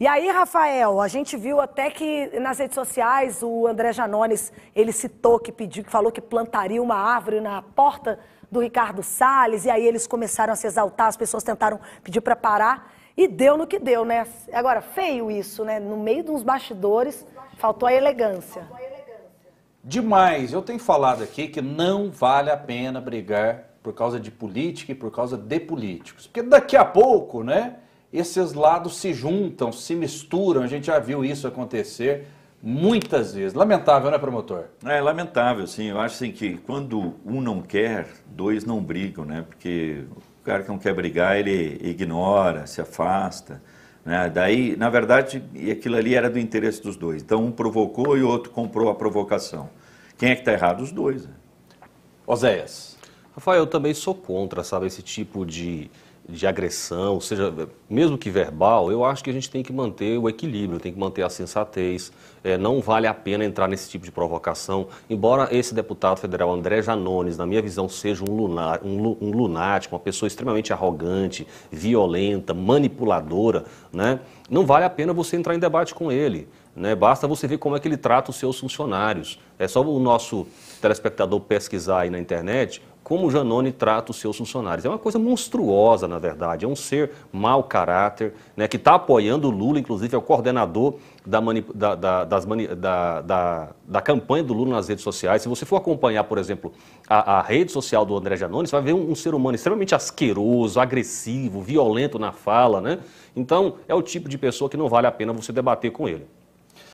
E aí, Rafael, a gente viu até que nas redes sociais o André Janones, ele citou que pediu, que falou que plantaria uma árvore na porta do Ricardo Salles, e aí eles começaram a se exaltar, as pessoas tentaram pedir para parar, e deu no que deu, né? Agora, feio isso, né? No meio dos bastidores, faltou a elegância. Demais. Eu tenho falado aqui que não vale a pena brigar por causa de política e por causa de políticos. Porque daqui a pouco, né? esses lados se juntam, se misturam. A gente já viu isso acontecer muitas vezes. Lamentável, né, promotor? É lamentável, sim. Eu acho assim, que quando um não quer, dois não brigam, né? Porque o cara que não quer brigar, ele ignora, se afasta. Né? Daí, na verdade, aquilo ali era do interesse dos dois. Então, um provocou e o outro comprou a provocação. Quem é que está errado? Os dois. Né? Oséias. Rafael, eu também sou contra, sabe, esse tipo de, de agressão, seja mesmo que verbal, eu acho que a gente tem que manter o equilíbrio, tem que manter a sensatez. É, não vale a pena entrar nesse tipo de provocação. Embora esse deputado federal André Janones, na minha visão, seja um, lunar, um, um lunático, uma pessoa extremamente arrogante, violenta, manipuladora, né? não vale a pena você entrar em debate com ele. Né? Basta você ver como é que ele trata os seus funcionários. É só o nosso telespectador pesquisar aí na internet como o Janone trata os seus funcionários. É uma coisa monstruosa, na verdade. É um ser mau caráter, né, que está apoiando o Lula, inclusive é o coordenador da, da, da, das da, da, campanha do Lula nas redes sociais. Se você for acompanhar, por exemplo, a, a rede social do André Janone, você vai ver um, um, ser humano extremamente asqueroso, agressivo, violento na fala. Né? Então, é o tipo de pessoa que não vale a pena você debater com ele.